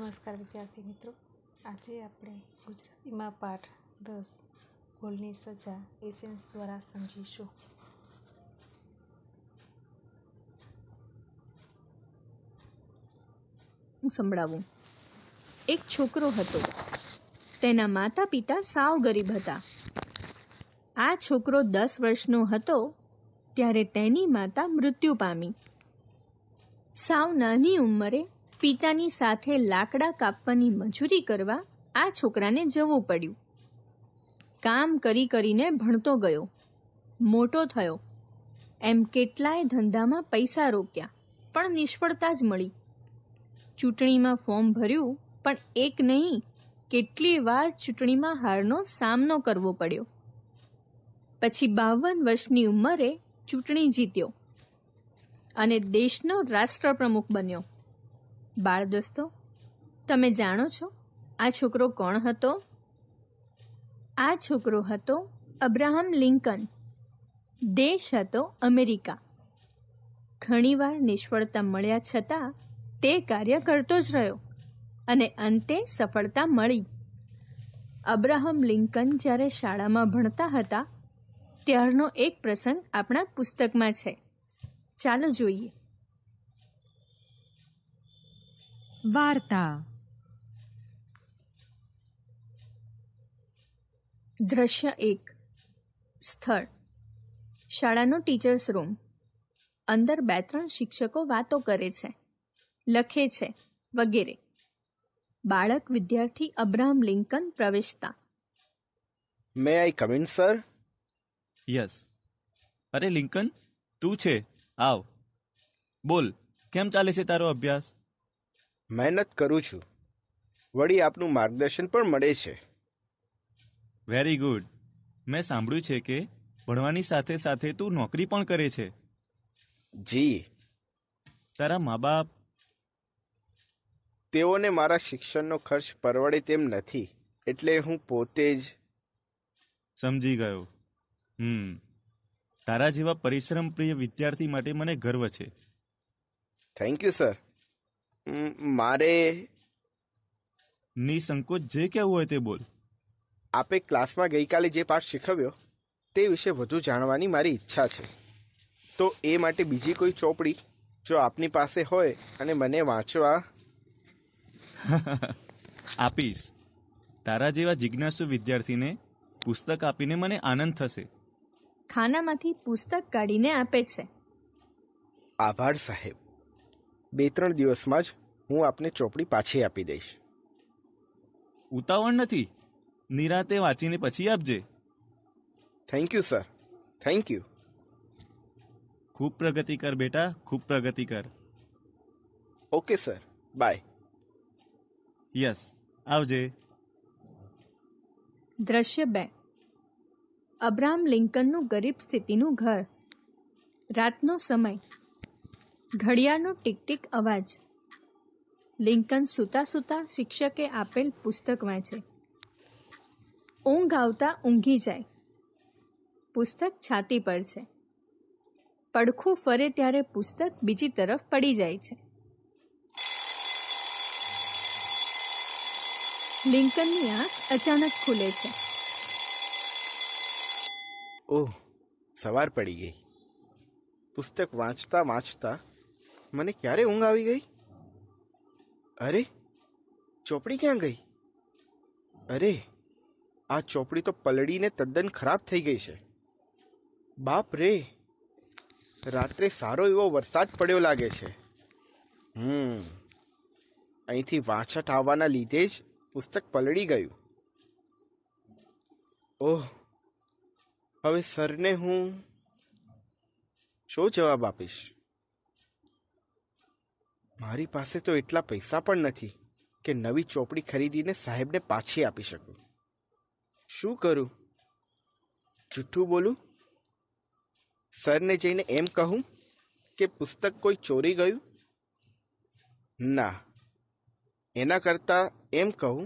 નમસ્કાર વિદ્યાર્થી મિત્રો આજે આપણે ગુજરાતીમાં પાઠ દસ ભૂલની સજા એસેન્સ દ્વારા સમજીશું હું સંભળાવું એક છોકરો હતો તેના માતા પિતા સાવ ગરીબ હતા આ છોકરો દસ વર્ષનો હતો ત્યારે તેની માતા મૃત્યુ પામી સાવ નાની ઉંમરે પિતાની સાથે લાકડા કાપવાની મજૂરી કરવા આ છોકરાને જવું પડ્યું કામ કરી કરીને ભણતો ગયો મોટો થયો એમ કેટલાય ધંધામાં પૈસા રોક્યા પણ નિષ્ફળતા જ મળી ચૂંટણીમાં ફોર્મ ભર્યું પણ એક નહીં કેટલી વાર ચૂંટણીમાં હારનો સામનો કરવો પડ્યો પછી બાવન વર્ષની ઉંમરે ચૂંટણી જીત્યો અને દેશનો રાષ્ટ્રપ્રમુખ બન્યો બાળ દોસ્તો તમે જાણો છો આ છોકરો કોણ હતો આ છોકરો હતો અબ્રાહમ લિંકન દેશ હતો અમેરિકા ઘણીવાર નિષ્ફળતા મળ્યા છતાં તે કાર્ય કરતો જ રહ્યો અને અંતે સફળતા મળી અબ્રાહમ લિંકન જ્યારે શાળામાં ભણતા હતા ત્યારનો એક પ્રસંગ આપણા પુસ્તકમાં છે ચાલો જોઈએ वार्ता દ્રશ્ય એક સ્થળ શાળાનો ટીચર્સ રૂમ અંદર બે ત્રણ શિક્ષકો વાતો કરે છે લખે છે વગેરે બાળક વિદ્યાર્થી અબ્રાહમ લિંકન પ્રવેશતા may I come in sir yes અરે લિંકન તું છે આવ બોલ કેમ ચાલે છે તારો અભ્યાસ મહેનત કરું છું વળી આપનું માર્ગદર્શન પણ મળે છે વેરી ગુડ મેં સાંભળ્યું છે કે ભણવાની સાથે સાથે તું નોકરી પણ કરે છે જી તારા મા બાપ તેઓને મારા શિક્ષણનો ખર્ચ પરવડે તેમ નથી એટલે હું પોતે જ સમજી ગયો હમ તારા જેવા પરિશ્રમ પ્રિય વિદ્યાર્થી માટે મને ગર્વ છે થેન્ક યુ સર મારે નિસંકોચ જે કેવું હોય તે બોલ આપે ક્લાસમાં ગઈકાલે જે પાઠ શીખવ્યો તે વિશે વધુ જાણવાની મારી ઈચ્છા છે તો એ માટે બીજી કોઈ ચોપડી જો આપની પાસે હોય અને મને વાંચવા આપીશ તારા જેવા જિજ્ઞાસુ વિદ્યાર્થીને પુસ્તક આપીને મને આનંદ થશે ખાનામાંથી પુસ્તક કાઢીને આપે છે આભાર સાહેબ બે ત્રણ દિવસમાં જ હું આપને ચોપડી પાછી આપી દઈશ ઉતાવળ નથી નિરાતે વાંચીને પછી આપજે thank you sir thank you ખૂબ પ્રગતિ કર બેટા ખૂબ પ્રગતિ કર ઓકે સર બાય યસ આવજે દ્રશ્ય બે અબ્રામ લિંકનનું ગરીબ સ્થિતિનું ઘર રાતનો સમય ઘડિયાળનો ટીકટીક અવાજ લિંકન સૂતા સૂતા શિક્ષકે આપેલ પુસ્તક વાંચે ઊંઘ આવતા ઊંઘી જાય પુસ્તક છાતી પર છે પડખું ફરે ત્યારે પુસ્તક બીજી તરફ પડી જાય છે લિંકનની આંખ અચાનક ખુલે છે ઓહ સવાર પડી ગઈ પુસ્તક વાંચતા વાંચતા મને ક્યારે ઊંઘ આવી ગઈ અરે ચોપડી ક્યાં ગઈ અરે આ ચોપડી તો પલળીને તદ્દન ખરાબ થઈ ગઈ છે બાપ રે રાત્રે સારો એવો વરસાદ પડ્યો લાગે છે હમ અહીંથી વાછટ આવવાના લીધે જ પુસ્તક પલળી ગયું ઓહ હવે સરને હું શું જવાબ આપીશ મારી પાસે તો એટલા પૈસા પણ નથી કે નવી ચોપડી ખરીદીને સાહેબને પાછી આપી શકું શું કરું જૂઠું બોલું સરને જઈને એમ કહું કે પુસ્તક કોઈ ચોરી ગયું ના એના કરતાં એમ કહું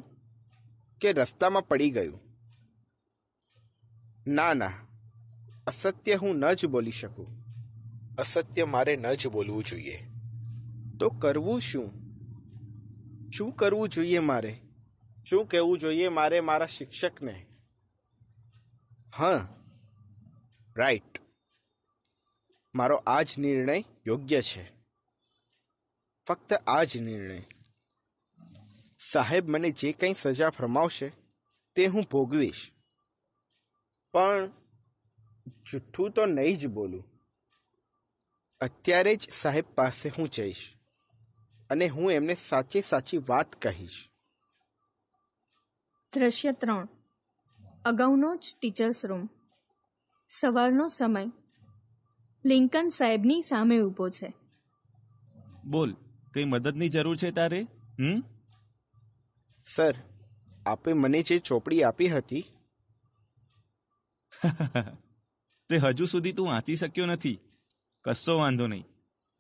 કે રસ્તામાં પડી ગયું ના ના અસત્ય હું ન જ બોલી શકું અસત્ય મારે ન જ બોલવું જોઈએ तो करवू छू छू करू જોઈએ મારે શું કેવું જોઈએ મારે મારા શિક્ષકને હા રાઈટ મારો આજ નિર્ણય યોગ્ય છે ફક્ત આજ નિર્ણય સાહેબ મને જે કંઈ સજા ફરમાવશે તે હું ભોગવીશ પણ જૂઠ્ઠું તો નહીં જ બોલું અત્યારે જ સાહેબ પાસે હું જઈશ અને હું એમને સાચી સાચી વાત કહીશ દ્રશ્ય ત્રણ અગાઉનો જ ટીચર્સ રૂમ સવારનો સમય લિંકન સાહેબની સામે ઊભો છે બોલ કઈ મદદની જરૂર છે તારે હમ સર આપે મને જે ચોપડી આપી હતી તે હજુ સુધી તું વાંચી શક્યો નથી કશો વાંધો નહીં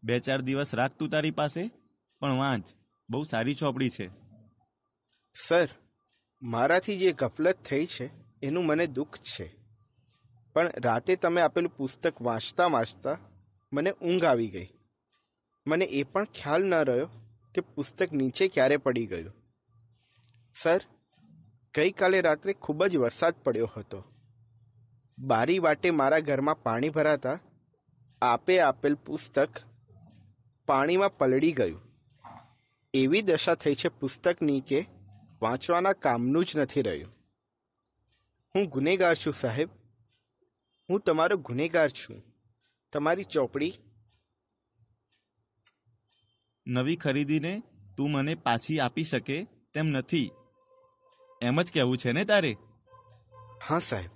બે ચાર દિવસ રાખ તું તારી પાસે પણ વાંચ બહુ સારી ચોપડી છે સર મારાથી જે ગફલત થઈ છે એનું મને દુઃખ છે પણ રાતે તમે આપેલું પુસ્તક વાંચતા વાંચતા મને ઊંઘ આવી ગઈ મને એ પણ ખ્યાલ ન રહ્યો કે પુસ્તક નીચે ક્યારે પડી ગયું સર ગઈકાલે રાત્રે ખૂબ જ વરસાદ પડ્યો હતો બારી વાટે મારા ઘરમાં પાણી ભરાતા આપે આપેલ પુસ્તક પાણીમાં પલળી ગયું એવી દશા થઈ છે પુસ્તકની કે વાંચવાના કામનું જ નથી રહ્યું હું ગુનેગાર છું સાહેબ હું તમારો ગુનેગાર છું તમારી ચોપડી નવી ખરીદીને તું મને પાછી આપી શકે તેમ નથી એમ જ કહેવું છે ને તારે હા સાહેબ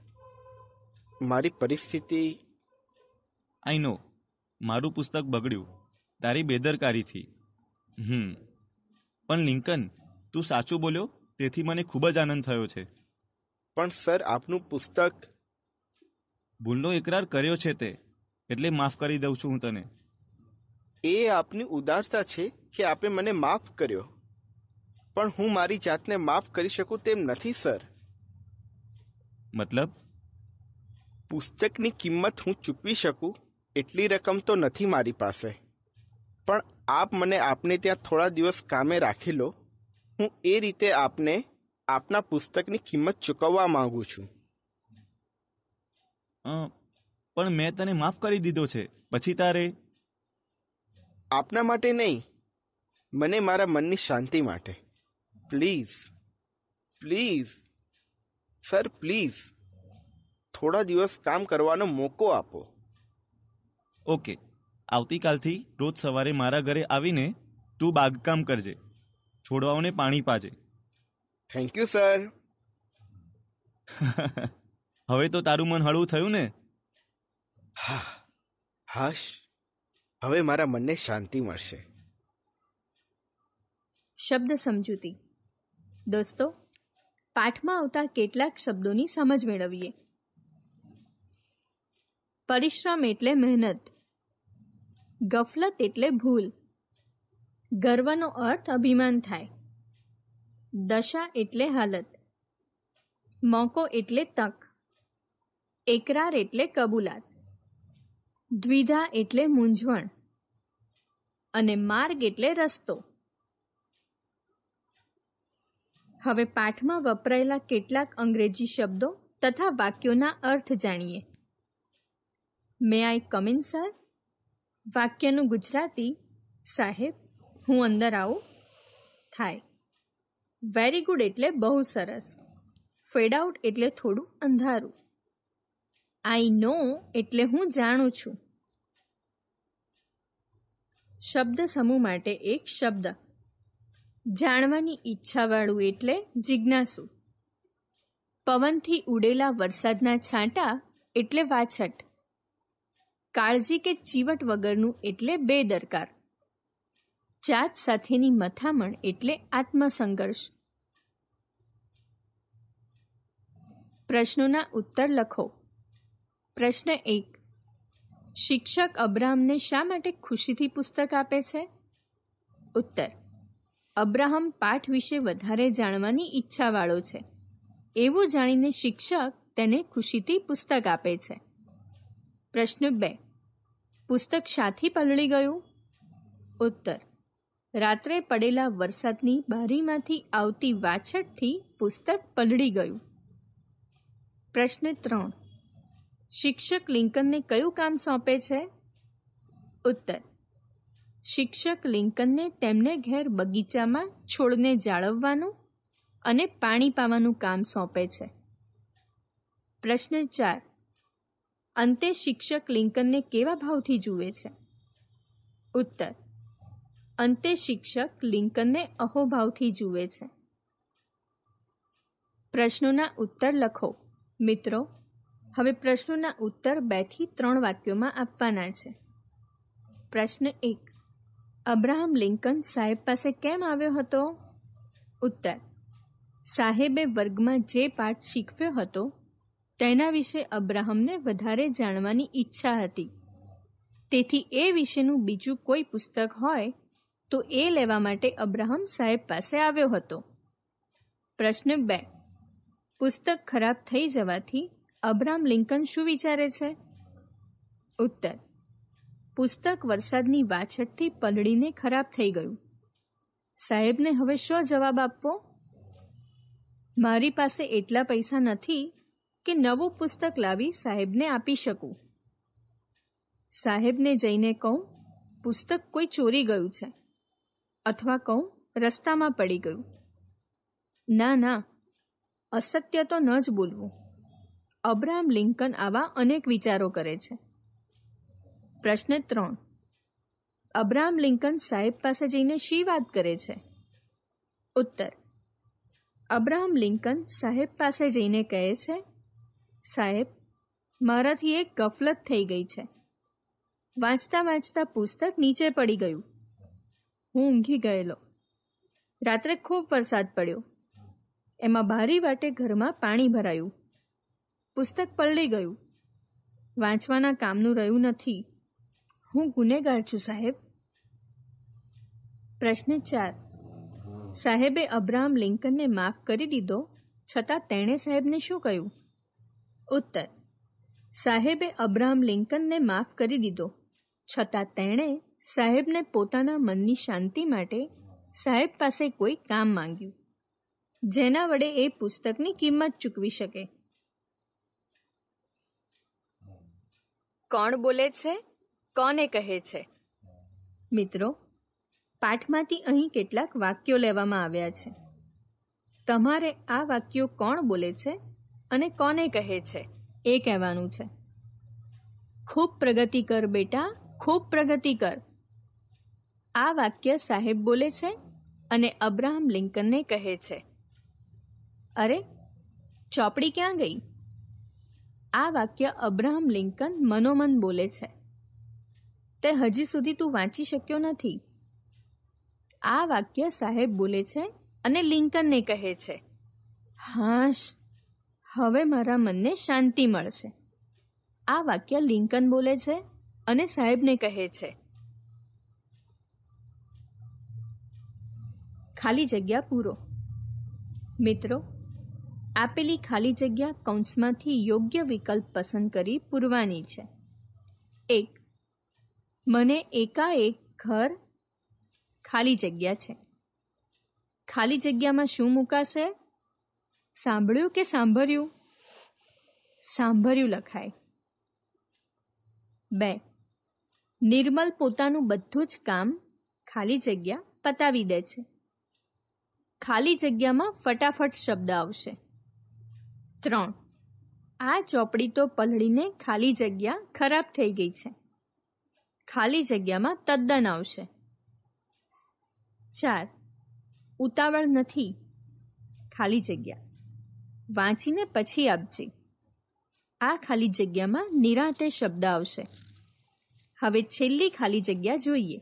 મારી પરિસ્થિતિ આઈ નો મારું પુસ્તક બગડ્યું તારી બેદરકારીથી હમ પણ લિંકન તું સાચું બોલ્યો તેથી મને ખૂબ જ આનંદ થયો છે પણ સર આપનું પુસ્તક ભૂલનો ઇકરાર કર્યો છે તે એટલે માફ કરી દઉં છું હું તને એ આપની ઉદારતા છે કે આપે મને માફ કર્યો પણ હું મારી જાતને માફ કરી શકું તેમ નથી સર મતલબ પુસ્તકની કિંમત હું ચૂકવી શકું એટલી રકમ તો નથી મારી પાસે આપ મને આપને ત્યાં થોડા દિવસ કામે રાખી લો હું એ રીતે આપને આપના પુસ્તકની કિંમત ચૂકવવા માગું છું પણ મેં તને માફ કરી દીધો છે પછી તારે આપના માટે નહીં મને મારા મનની શાંતિ માટે પ્લીઝ પ્લીઝ સર પ્લીઝ થોડા દિવસ કામ કરવાનો મોકો આપો ઓકે આવતીકાલથી રોજ સવારે મારા ઘરે આવીને તું બાગકામ કરજે છોડવાઓને પાણી પાજે થેન્ક યુ સર હવે તો તારું મન હળવું થયું ને હાશ હવે મારા મનને શાંતિ મળશે શબ્દ સમજૂતી દોસ્તો પાઠમાં આવતા કેટલાક શબ્દોની સમજ મેળવીએ પરિશ્રમ એટલે મહેનત ગફલત એટલે ભૂલ ગર્વનો અર્થ અભિમાન થાય દશા એટલે હાલત મોકો એટલે તક એકરાર એટલે કબૂલાત દ્વિધા એટલે મૂંઝવણ અને માર્ગ એટલે રસ્તો હવે પાઠમાં વપરાયેલા કેટલાક અંગ્રેજી શબ્દો તથા વાક્યોના અર્થ જાણીએ મે આઈ કમિન સર વાક્યનું ગુજરાતી સાહેબ હું અંદર આવું થાય વેરી ગુડ એટલે બહુ સરસ ફેડ આઉટ એટલે થોડું અંધારું આઈ નો એટલે હું જાણું છું શબ્દ સમૂહ માટે એક શબ્દ જાણવાની ઈચ્છાવાળું એટલે જિજ્ઞાસુ પવનથી ઉડેલા વરસાદના છાંટા એટલે વાછટ કાળજી કે ચીવટ વગરનું એટલે બેદરકાર જાત સાથેની મથામણ એટલે આત્મસંઘર્ષ પ્રશ્નોના ઉત્તર લખો પ્રશ્ન એક શિક્ષક અબ્રાહમને શા માટે ખુશીથી પુસ્તક આપે છે ઉત્તર અબ્રાહમ પાઠ વિશે વધારે જાણવાની ઈચ્છાવાળો છે એવું જાણીને શિક્ષક તેને ખુશીથી પુસ્તક આપે છે પ્રશ્ન બે પુસ્તક શાથી પલળી ગયું ઉત્તર રાત્રે પડેલા વરસાદની બારીમાંથી આવતી વાછટથી પુસ્તક પલળી ગયું પ્રશ્ન ત્રણ શિક્ષક લિંકનને કયું કામ સોંપે છે ઉત્તર શિક્ષક લિંકનને તેમને ઘેર બગીચામાં છોડને જાળવવાનું અને પાણી પાવાનું કામ સોંપે છે પ્રશ્ન ચાર અંતે શિક્ષક લિંકનને કેવા ભાવથી જુએ છે ઉત્તર અંતે શિક્ષક લિંકનને અહોભાવથી જુએ છે પ્રશ્નોના ઉત્તર લખો મિત્રો હવે પ્રશ્નોના ઉત્તર બેથી ત્રણ વાક્યોમાં આપવાના છે પ્રશ્ન એક અબ્રાહમ લિંકન સાહેબ પાસે કેમ આવ્યો હતો ઉત્તર સાહેબે વર્ગમાં જે પાઠ શીખવ્યો હતો તેના વિશે અબ્રાહમને વધારે જાણવાની ઈચ્છા હતી તેથી એ વિશેનું બીજું કોઈ પુસ્તક હોય તો એ લેવા માટે અબ્રાહમ સાહેબ પાસે આવ્યો હતો પ્રશ્ન બે પુસ્તક ખરાબ થઈ જવાથી અબ્રાહમ લિંકન શું વિચારે છે ઉત્તર પુસ્તક વરસાદની વાછટથી પલળીને ખરાબ થઈ ગયું સાહેબને હવે શો જવાબ આપવો મારી પાસે એટલા પૈસા નથી કે નવું પુસ્તક લાવી સાહેબને આપી શકું સાહેબને જઈને કહું પુસ્તક કોઈ ચોરી ગયું છે અથવા કહું રસ્તામાં પડી ગયું ના ના અસત્ય તો ન જ બોલવું અબ્રાહમ લિંકન આવા અનેક વિચારો કરે છે પ્રશ્ન ત્રણ અબ્રાહમ લિંકન સાહેબ પાસે જઈને શી વાત કરે છે ઉત્તર અબ્રાહમ લિંકન સાહેબ પાસે જઈને કહે છે સાહેબ મારાથી એક ગફલત થઈ ગઈ છે વાંચતા વાંચતા પુસ્તક નીચે પડી ગયું હું ઊંઘી ગયેલો રાત્રે ખૂબ વરસાદ પડ્યો એમાં ભારી વાટે ઘરમાં પાણી ભરાયું પુસ્તક પલળી ગયું વાંચવાના કામનું રહ્યું નથી હું ગુનેગાર છું સાહેબ પ્રશ્ન ચાર સાહેબે અબ્રાહમ લિંકનને માફ કરી દીધો છતાં તેણે સાહેબને શું કહ્યું ઉત્તર સાહેબે અબ્રાહમ લિંકનને માફ કરી દીધો છતાં તેણે સાહેબને પોતાના મનની શાંતિ માટે સાહેબ પાસે કોઈ કામ માંગ્યું જેના વડે એ પુસ્તકની કિંમત ચૂકવી શકે કોણ બોલે છે કોને કહે છે મિત્રો પાઠમાંથી અહીં કેટલાક વાક્યો લેવામાં આવ્યા છે તમારે આ વાક્યો કોણ બોલે છે અને કોને કહે છે એ કહેવાનું છે ખૂબ પ્રગતિ કર બેટા ખૂબ પ્રગતિ કર આ વાક્ય સાહેબ બોલે છે અને અબ્રાહમ લિંકનને કહે છે અરે ચોપડી ક્યાં ગઈ આ વાક્ય અબ્રાહમ લિંકન મનોમન બોલે છે તે હજી સુધી તું વાંચી શક્યો નથી આ વાક્ય સાહેબ બોલે છે અને લિંકનને કહે છે હાશ હવે મારા મનને શાંતિ મળશે આ વાક્ય લિંકન બોલે છે અને સાહેબને કહે છે ખાલી જગ્યા પૂરો મિત્રો આપેલી ખાલી જગ્યા કૌંસમાંથી યોગ્ય વિકલ્પ પસંદ કરી પૂરવાની છે એક મને એકાએક ઘર ખાલી જગ્યા છે ખાલી જગ્યામાં શું મૂકાશે સાંભળ્યું કે સાંભળ્યું સાંભળ્યું લખાય બે નિર્મલ પોતાનું બધું જ કામ ખાલી જગ્યા પતાવી દે છે ખાલી જગ્યામાં ફટાફટ શબ્દ આવશે ત્રણ આ ચોપડી તો પલળીને ખાલી જગ્યા ખરાબ થઈ ગઈ છે ખાલી જગ્યામાં તદ્દન આવશે ચાર ઉતાવળ નથી ખાલી જગ્યા વાંચીને પછી આપજે આ ખાલી જગ્યામાં નિરાતે શબ્દ આવશે હવે છેલ્લી ખાલી જગ્યા જોઈએ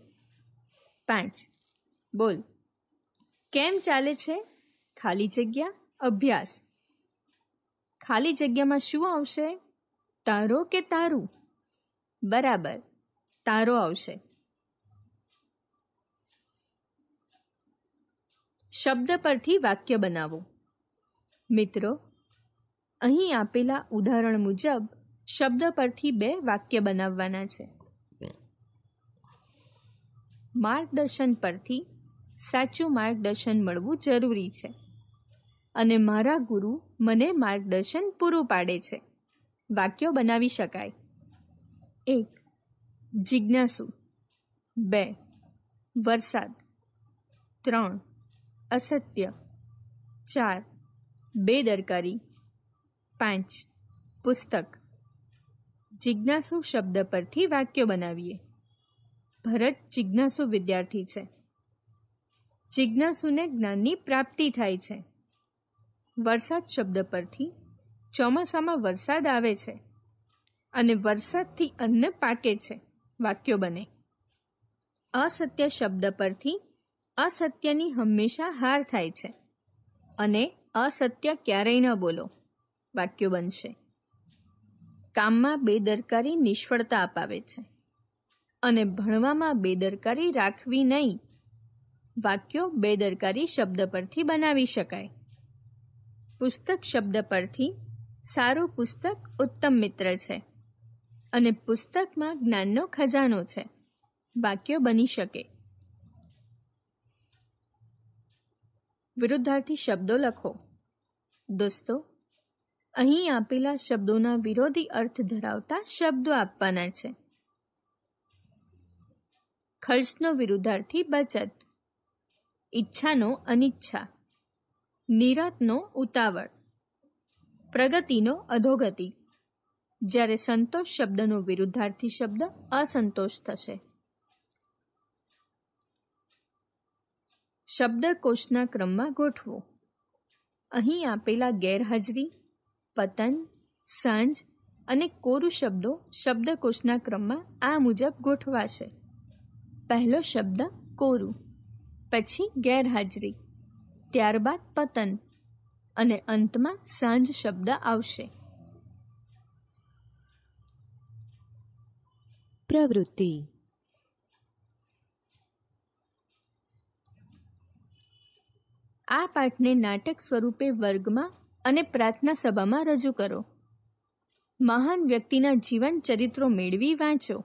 પાંચ બોલ કેમ ચાલે છે ખાલી જગ્યા અભ્યાસ ખાલી જગ્યામાં શું આવશે તારો કે તારું બરાબર તારો આવશે શબ્દ પરથી વાક્ય બનાવો મિત્રો અહીં આપેલા ઉદાહરણ મુજબ શબ્દ પરથી બે વાક્ય બનાવવાના છે માર્ગદર્શન પરથી સાચું માર્ગદર્શન મળવું જરૂરી છે અને મારા ગુરુ મને માર્ગદર્શન પૂરું પાડે છે વાક્યો બનાવી શકાય એક જિજ્ઞાસુ બે વરસાદ ત્રણ અસત્ય ચાર બેદરકારી પાંચ પુસ્તક જિજ્ઞાસુ શબ્દ પરથી વાક્યો બનાવીએ ભરત જિજ્ઞાસુ વિદ્યાર્થી છે જિજ્ઞાસુને જ્ઞાનની પ્રાપ્તિ થાય છે વરસાદ શબ્દ પરથી ચોમાસામાં વરસાદ આવે છે અને વરસાદથી અન્ન પાકે છે વાક્યો બને અસત્ય શબ્દ પરથી અસત્યની હંમેશા હાર થાય છે અને અસત્ય ક્યારેય ન બોલો વાક્યો બનશે કામમાં બેદરકારી નિષ્ફળતા અપાવે છે અને ભણવામાં બેદરકારી રાખવી નહીં વાક્યો બેદરકારી શબ્દ પરથી બનાવી શકાય પુસ્તક શબ્દ પરથી સારું પુસ્તક ઉત્તમ મિત્ર છે અને પુસ્તકમાં જ્ઞાનનો ખજાનો છે વાક્ય બની શકે વિરુદ્ધાર્થી શબ્દો લખો દોસ્તો અહીં આપેલા શબ્દોના વિરોધી અર્થ ધરાવતા શબ્દો આપવાના છે ખર્ચનો વિરુદ્ધાર્થી બચત ઈચ્છાનો અનિચ્છા નિરાતનો ઉતાવળ પ્રગતિનો અધોગતિ જ્યારે સંતોષ શબ્દનો વિરુદ્ધાર્થી શબ્દ અસંતોષ થશે શબ્દકોશના ક્રમમાં ગોઠવો અહીં આપેલા ગેરહાજરી પતન સાંજ અને કોરુ શબ્દો શબ્દકોશના ક્રમમાં આ મુજબ ગોઠવાશે પહેલો શબ્દ કોરુ પછી ગેરહાજરી ત્યારબાદ પતન અને અંતમાં સાંજ શબ્દ આવશે પ્રવૃત્તિ આ પાઠને નાટક સ્વરૂપે વર્ગમાં અને પ્રાર્થના સભામાં રજૂ કરો મહાન વ્યક્તિના જીવન ચરિત્રો મેળવી વાંચો